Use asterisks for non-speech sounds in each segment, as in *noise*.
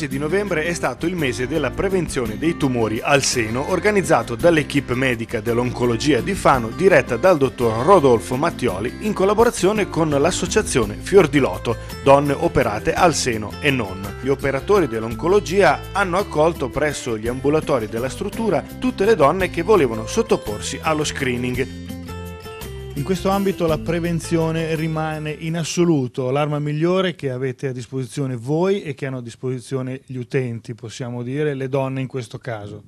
mese di novembre è stato il mese della prevenzione dei tumori al seno organizzato dall'equipe medica dell'oncologia di Fano diretta dal dottor Rodolfo Mattioli in collaborazione con l'associazione Fior di Loto, donne operate al seno e non. Gli operatori dell'oncologia hanno accolto presso gli ambulatori della struttura tutte le donne che volevano sottoporsi allo screening in questo ambito la prevenzione rimane in assoluto l'arma migliore che avete a disposizione voi e che hanno a disposizione gli utenti, possiamo dire, le donne in questo caso.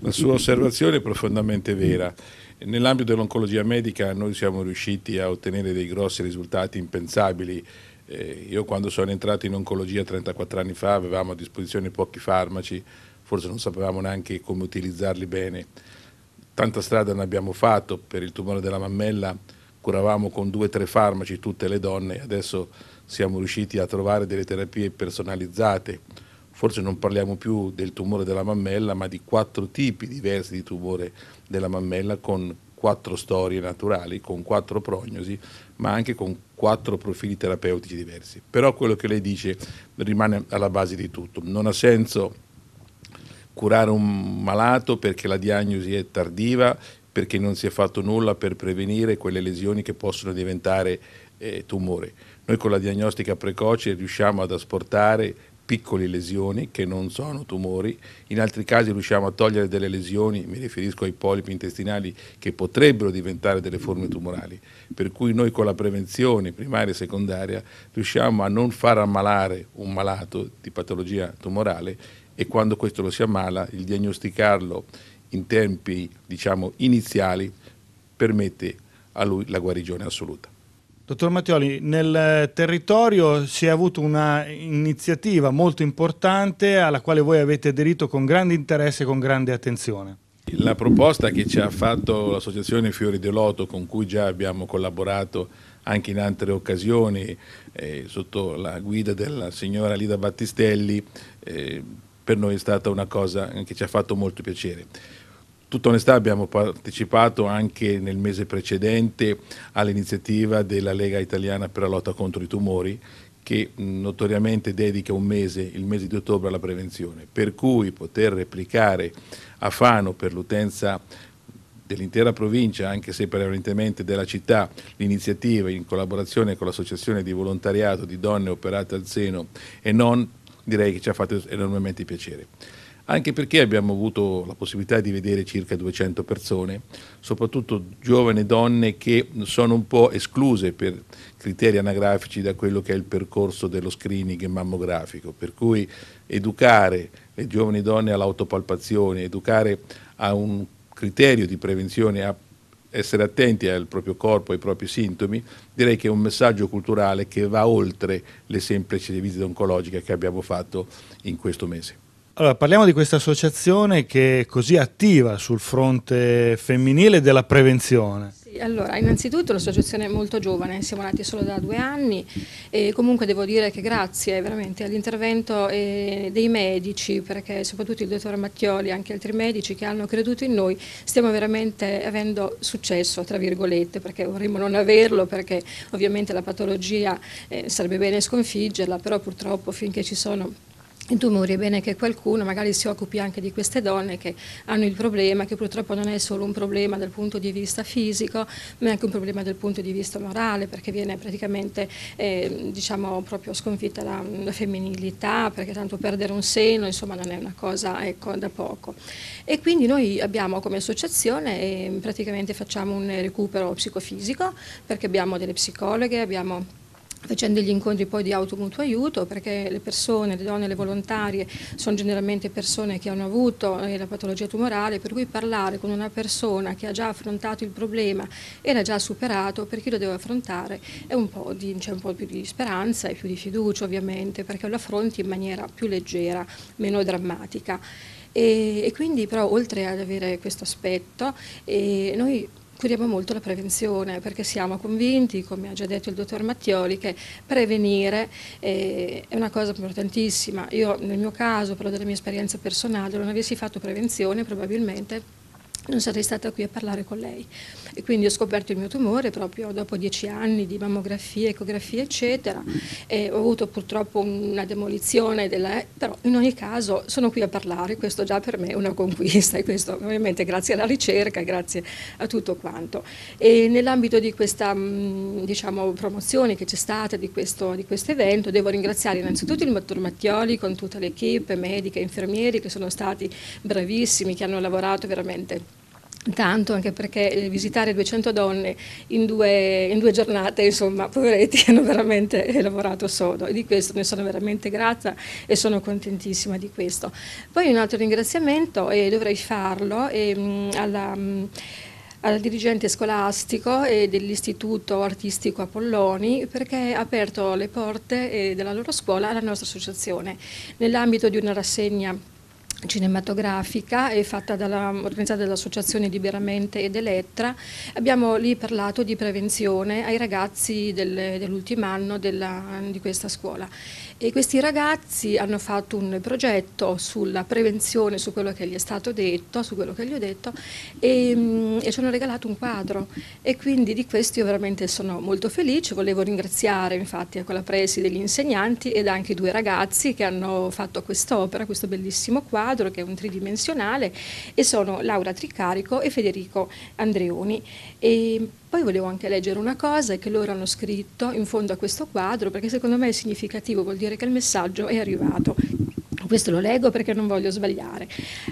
La sua osservazione è profondamente vera. Nell'ambito dell'oncologia medica noi siamo riusciti a ottenere dei grossi risultati impensabili. Eh, io quando sono entrato in oncologia 34 anni fa avevamo a disposizione pochi farmaci, forse non sapevamo neanche come utilizzarli bene tanta strada ne abbiamo fatto, per il tumore della mammella curavamo con due o tre farmaci tutte le donne, adesso siamo riusciti a trovare delle terapie personalizzate, forse non parliamo più del tumore della mammella, ma di quattro tipi diversi di tumore della mammella con quattro storie naturali, con quattro prognosi, ma anche con quattro profili terapeutici diversi. Però quello che lei dice rimane alla base di tutto. Non ha senso curare un malato perché la diagnosi è tardiva, perché non si è fatto nulla per prevenire quelle lesioni che possono diventare eh, tumore. Noi con la diagnostica precoce riusciamo ad asportare piccole lesioni che non sono tumori, in altri casi riusciamo a togliere delle lesioni, mi riferisco ai polipi intestinali che potrebbero diventare delle forme tumorali, per cui noi con la prevenzione primaria e secondaria riusciamo a non far ammalare un malato di patologia tumorale e quando questo lo si ammala il diagnosticarlo in tempi diciamo iniziali permette a lui la guarigione assoluta. Dottor Mattioli, nel eh, territorio si è avuta un'iniziativa molto importante alla quale voi avete aderito con grande interesse e con grande attenzione. La proposta che ci ha fatto l'associazione Fiori di Loto, con cui già abbiamo collaborato anche in altre occasioni, eh, sotto la guida della signora Lida Battistelli, eh, per noi è stata una cosa che ci ha fatto molto piacere tutta onestà abbiamo partecipato anche nel mese precedente all'iniziativa della Lega Italiana per la lotta contro i tumori che notoriamente dedica un mese, il mese di ottobre, alla prevenzione, per cui poter replicare a Fano per l'utenza dell'intera provincia, anche se prevalentemente della città, l'iniziativa in collaborazione con l'associazione di volontariato di donne operate al seno e non, direi che ci ha fatto enormemente piacere anche perché abbiamo avuto la possibilità di vedere circa 200 persone, soprattutto giovani donne che sono un po' escluse per criteri anagrafici da quello che è il percorso dello screening mammografico, per cui educare le giovani donne all'autopalpazione, educare a un criterio di prevenzione, a essere attenti al proprio corpo, ai propri sintomi, direi che è un messaggio culturale che va oltre le semplici visite oncologiche che abbiamo fatto in questo mese. Allora, parliamo di questa associazione che è così attiva sul fronte femminile della prevenzione. Sì, allora, innanzitutto l'associazione è molto giovane, siamo nati solo da due anni e comunque devo dire che grazie veramente all'intervento eh, dei medici, perché soprattutto il dottor Macchioli e anche altri medici che hanno creduto in noi, stiamo veramente avendo successo, tra virgolette, perché vorremmo non averlo, perché ovviamente la patologia eh, sarebbe bene sconfiggerla, però purtroppo finché ci sono i tumori, è bene che qualcuno magari si occupi anche di queste donne che hanno il problema, che purtroppo non è solo un problema dal punto di vista fisico, ma è anche un problema dal punto di vista morale, perché viene praticamente eh, diciamo, proprio sconfitta la, la, femminilità, perché tanto perdere un seno insomma, non è una cosa ecco, da poco. E quindi noi abbiamo come associazione eh, praticamente facciamo un recupero psicofisico, perché abbiamo delle psicologhe, abbiamo facendo degli incontri poi di automutuo aiuto perché le persone, le donne, le volontarie sono generalmente persone che hanno avuto eh, la patologia tumorale per cui parlare con una persona che ha già affrontato il problema e l'ha già superato per chi lo deve affrontare è un po' c'è un po' più di speranza e più di fiducia ovviamente perché lo affronti in maniera più leggera, meno drammatica e, e quindi però oltre ad avere questo aspetto eh, noi curiamo molto la prevenzione perché siamo convinti, come ha già detto il dottor Mattioli, che prevenire eh, è una cosa importantissima. Io nel mio caso, però della mia esperienza personale, non avessi fatto prevenzione probabilmente non sarei stata qui a parlare con lei. E quindi ho scoperto il mio tumore proprio dopo dieci anni di mammografia, ecografia, eccetera. E ho avuto purtroppo una demolizione, della... però in ogni caso sono qui a parlare, questo già per me è una conquista e questo ovviamente grazie alla ricerca, grazie a tutto quanto. E nell'ambito di questa mm, diciamo, promozione che c'è stata di questo, di questo evento devo ringraziare innanzitutto il dottor Mattioli con tutta l'equipe, medica, infermieri che sono stati bravissimi, che hanno lavorato veramente Tanto, anche perché visitare 200 donne in due, in due giornate, insomma, poveretti *laughs* hanno veramente lavorato sodo e di questo ne sono veramente grata e sono contentissima di questo. Poi un altro ringraziamento, e dovrei farlo, e, ehm, alla mm, al dirigente scolastico e dell'Istituto Artistico Apolloni perché ha aperto le porte eh, della loro scuola alla nostra associazione nell'ambito di una rassegna cinematografica è fatta dalla, organizzata dall'Associazione Liberamente ed Elettra. Abbiamo lì parlato di prevenzione ai ragazzi del, dell'ultimo anno della, di questa scuola e questi ragazzi hanno fatto un progetto sulla prevenzione, su quello che gli è stato detto, su quello che gli ho detto e, mm, e ci hanno regalato un quadro e quindi di questo io veramente sono molto felice, volevo ringraziare infatti a ecco, quella presi degli insegnanti ed anche i due ragazzi che hanno fatto quest'opera, questo bellissimo quadro quadro che è un tridimensionale e sono Laura Tricarico e Federico Andreoni. E poi volevo anche leggere una cosa che loro hanno scritto in fondo a questo quadro perché secondo me è significativo, vuol dire che il messaggio è arrivato questo lo leggo perché non voglio sbagliare.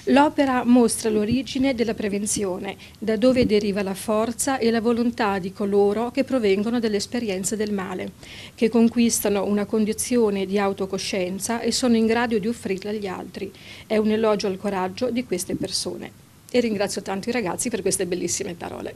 L'opera mostra l'origine della prevenzione, da dove deriva la forza e la volontà di coloro che provengono dall'esperienza del male, che conquistano una condizione di autocoscienza e sono in grado di offrirla agli altri. È un elogio al coraggio di queste persone. E ringrazio tanto i ragazzi per queste bellissime parole.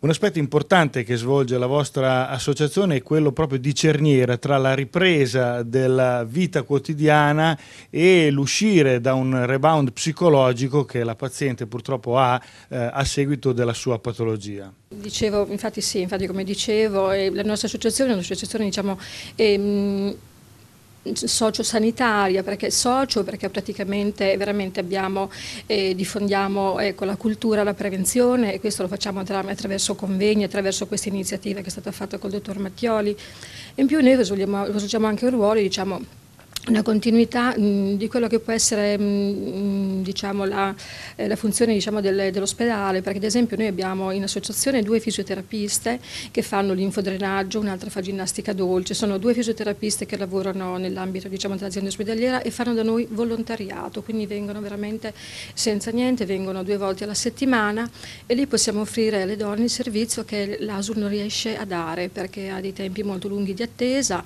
Un aspetto importante che svolge la vostra associazione è quello proprio di cerniera tra la ripresa della vita quotidiana e l'uscire da un rebound psicologico che la paziente purtroppo ha eh, a seguito della sua patologia. Dicevo, infatti sì, infatti come dicevo, eh, la nostra associazione è un'associazione diciamo, ehm, sociosanitaria, perché socio, perché praticamente veramente abbiamo, eh, diffondiamo ecco, la cultura, la prevenzione e questo lo facciamo attraverso convegni, attraverso questa iniziativa che è stata fatta col dottor Mattioli. In più noi svolgiamo, svolgiamo anche un ruolo, diciamo, una continuità mh, mm, di quello che può essere mh, mm, mm, diciamo, la, eh, la, funzione diciamo, del, dell'ospedale, perché ad esempio noi abbiamo in associazione due fisioterapiste che fanno l'infodrenaggio, un'altra fa ginnastica dolce, sono due fisioterapiste che lavorano nell'ambito diciamo, dell'azienda ospedaliera e fanno da noi volontariato, quindi vengono veramente senza niente, vengono due volte alla settimana e lì possiamo offrire alle donne il servizio che l'ASUR non riesce a dare perché ha dei tempi molto lunghi di attesa.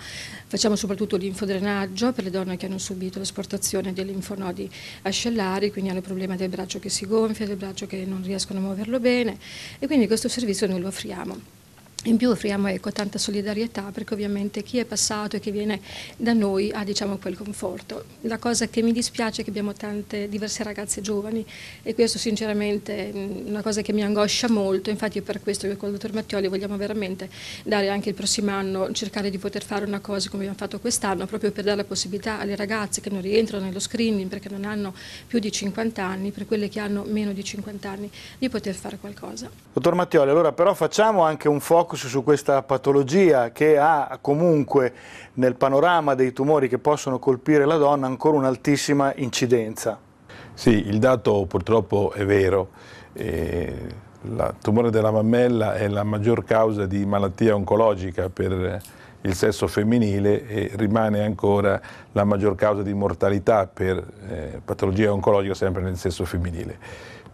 Facciamo soprattutto linfodrenaggio per le donne che hanno subito l'esportazione dei linfonodi ascellari, quindi hanno il problema del braccio che si gonfia, del braccio che non riescono a muoverlo bene e quindi questo servizio noi lo offriamo. In più offriamo ecco, tanta solidarietà perché ovviamente chi è passato e chi viene da noi ha diciamo, quel conforto. La cosa che mi dispiace è che abbiamo tante diverse ragazze giovani e questo sinceramente è una cosa che mi angoscia molto, infatti è per questo che con il dottor Mattioli vogliamo veramente dare anche il prossimo anno, cercare di poter fare una cosa come abbiamo fatto quest'anno, proprio per dare la possibilità alle ragazze che non rientrano nello screening perché non hanno più di 50 anni, per quelle che hanno meno di 50 anni, di poter fare qualcosa. Dottor Mattioli, allora però facciamo anche un fuoco focus su questa patologia che ha comunque nel panorama dei tumori che possono colpire la donna ancora un'altissima incidenza. Sì, il dato purtroppo è vero. Eh... Il tumore della mammella è la maggior causa di malattia oncologica per il sesso femminile e rimane ancora la maggior causa di mortalità per eh, patologia oncologica sempre nel sesso femminile.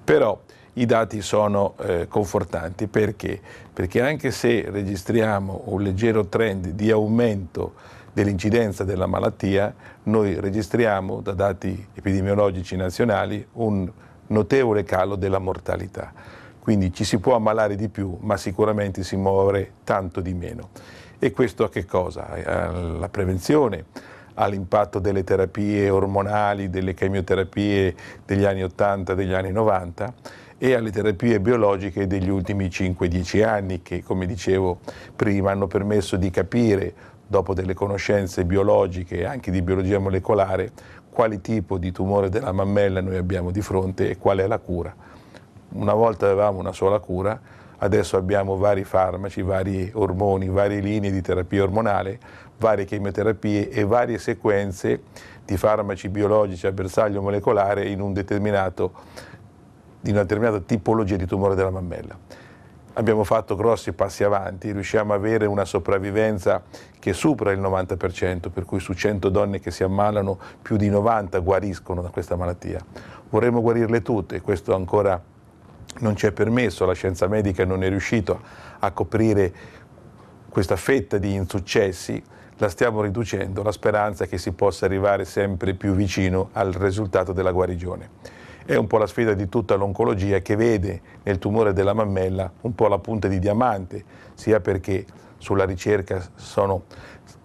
Però i dati sono eh, confortanti. Perché? Perché anche se registriamo un leggero trend di aumento dell'incidenza della malattia, noi registriamo da dati epidemiologici nazionali un notevole calo della mortalità. Quindi ci si può ammalare di più, ma sicuramente si muore tanto di meno. E questo a che cosa? Eh, alla prevenzione, all'impatto delle terapie ormonali, delle chemioterapie degli anni 80, degli anni 90 e alle terapie biologiche degli ultimi 5-10 anni che, come dicevo prima, hanno permesso di capire, dopo delle conoscenze biologiche e anche di biologia molecolare, quale tipo di tumore della mammella noi abbiamo di fronte e qual è la cura. Una volta avevamo una sola cura, adesso abbiamo vari farmaci, vari ormoni, varie linee di terapia ormonale, varie chemioterapie e varie sequenze di farmaci biologici a bersaglio molecolare in un determinato di una determinata tipologia di tumore della mammella. Abbiamo fatto grossi passi avanti, riusciamo ad avere una sopravvivenza che supera il 90%, per cui su 100 donne che si ammalano più di 90 guariscono da questa malattia. Vorremmo guarirle tutte e questo ancora non ci è permesso, la scienza medica non è riuscita a coprire questa fetta di insuccessi, la stiamo riducendo, la speranza è che si possa arrivare sempre più vicino al risultato della guarigione. È un po' la sfida di tutta l'oncologia che vede nel tumore della mammella un po' la punta di diamante, sia perché sulla ricerca sono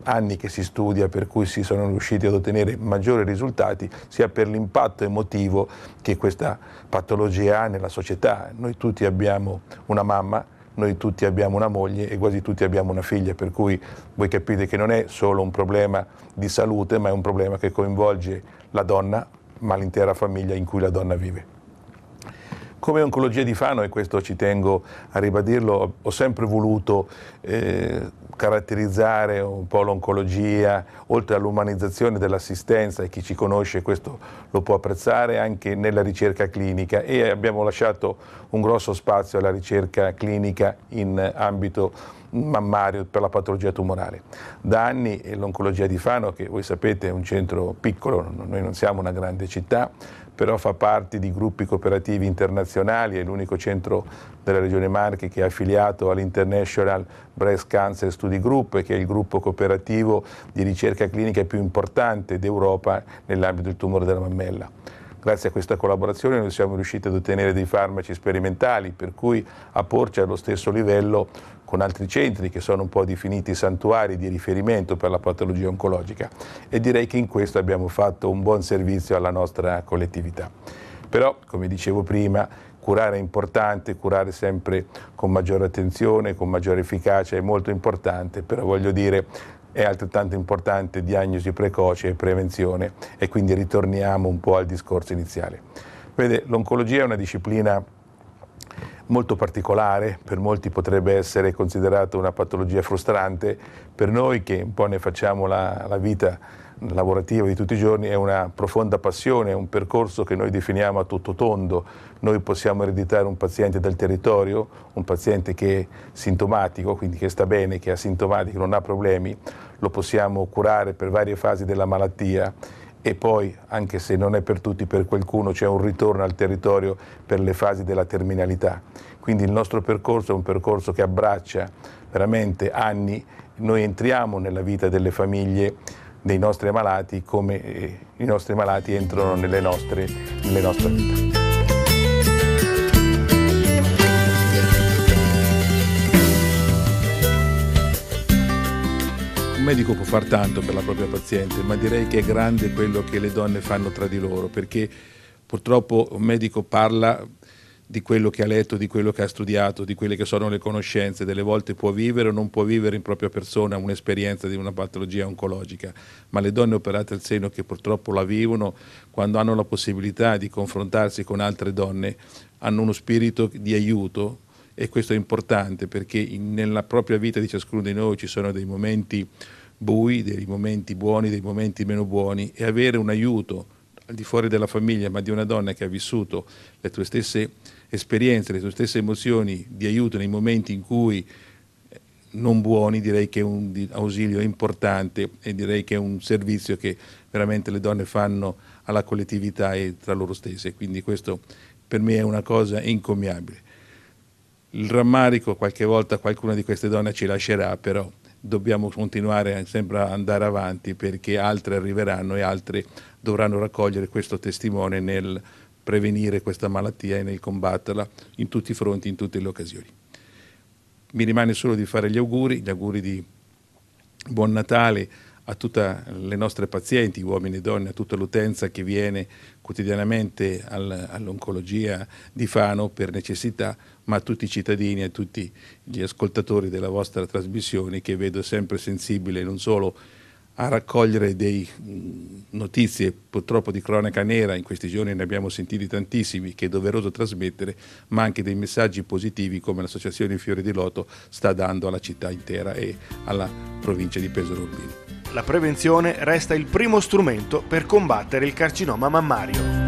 anni che si studia per cui si sono riusciti ad ottenere maggiori risultati sia per l'impatto emotivo che questa patologia ha nella società. Noi tutti abbiamo una mamma, noi tutti abbiamo una moglie e quasi tutti abbiamo una figlia, per cui voi capite che non è solo un problema di salute, ma è un problema che coinvolge la donna, ma l'intera famiglia in cui la donna vive. Come oncologia di Fano, e questo ci tengo a ribadirlo, ho sempre voluto eh, caratterizzare un po' l'oncologia, oltre all'umanizzazione dell'assistenza e chi ci conosce questo lo può apprezzare anche nella ricerca clinica e abbiamo lasciato un grosso spazio alla ricerca clinica in ambito mammario per la patologia tumorale. Da anni l'oncologia di Fano, che voi sapete è un centro piccolo, noi non siamo una grande città, però fa parte di gruppi cooperativi internazionali, è l'unico centro della Regione Marche che è affiliato all'International Breast Cancer Study Group, che è il gruppo cooperativo di ricerca clinica più importante d'Europa nell'ambito del tumore della mammella. Grazie a questa collaborazione noi siamo riusciti ad ottenere dei farmaci sperimentali, per cui a porci allo stesso livello con altri centri che sono un po' definiti santuari di riferimento per la patologia oncologica e direi che in questo abbiamo fatto un buon servizio alla nostra collettività. Però, come dicevo prima, curare è importante, curare sempre con maggiore attenzione, con maggiore efficacia è molto importante, però voglio dire è altrettanto importante diagnosi precoce e prevenzione e quindi ritorniamo un po' al discorso iniziale. Vede, l'oncologia è una disciplina molto particolare, per molti potrebbe essere considerata una patologia frustrante, per noi che un po' ne facciamo la, la vita lavorativa di tutti i giorni è una profonda passione, è un percorso che noi definiamo a tutto tondo. Noi possiamo ereditare un paziente dal territorio, un paziente che è sintomatico, quindi che sta bene, che è asintomatico, non ha problemi, lo possiamo curare per varie fasi della malattia e poi, anche se non è per tutti, per qualcuno c'è un ritorno al territorio per le fasi della terminalità. Quindi il nostro percorso è un percorso che abbraccia veramente anni, noi entriamo nella vita delle famiglie dei nostri malati come eh, i nostri malati entrano nelle nostre, nelle nostre vite. Un medico può far tanto per la propria paziente, ma direi che è grande quello che le donne fanno tra di loro, perché purtroppo un medico parla di quello che ha letto, di quello che ha studiato, di quelle che sono le conoscenze, delle volte può vivere o non può vivere in propria persona un'esperienza di una patologia oncologica, ma le donne operate al seno che purtroppo la vivono, quando hanno la possibilità di confrontarsi con altre donne, hanno uno spirito di aiuto, e questo è importante perché in, nella propria vita di ciascuno di noi ci sono dei momenti bui, dei momenti buoni, dei momenti meno buoni e avere un aiuto al di fuori della famiglia, ma di una donna che ha vissuto le tue stesse esperienze, le tue stesse emozioni di aiuto nei momenti in cui eh, non buoni, direi che è un ausilio importante e direi che è un servizio che veramente le donne fanno alla collettività e tra loro stesse. Quindi questo per me è una cosa incommiabile. Il rammarico qualche volta qualcuna di queste donne ci lascerà, però dobbiamo continuare sempre ad andare avanti perché altre arriveranno e altre dovranno raccogliere questo testimone nel prevenire questa malattia e nel combatterla in tutti i fronti, in tutte le occasioni. Mi rimane solo di fare gli auguri, gli auguri di buon Natale a tutte le nostre pazienti, uomini e donne, a tutta l'utenza che viene quotidianamente all'oncologia di Fano per necessità, ma a tutti i cittadini, e a tutti gli ascoltatori della vostra trasmissione che vedo sempre sensibile non solo a raccogliere dei notizie purtroppo di cronaca nera, in questi giorni ne abbiamo sentiti tantissimi, che è doveroso trasmettere, ma anche dei messaggi positivi come l'Associazione Fiori di Loto sta dando alla città intera e alla provincia di Pesaro Urbino la prevenzione resta il primo strumento per combattere il carcinoma mammario.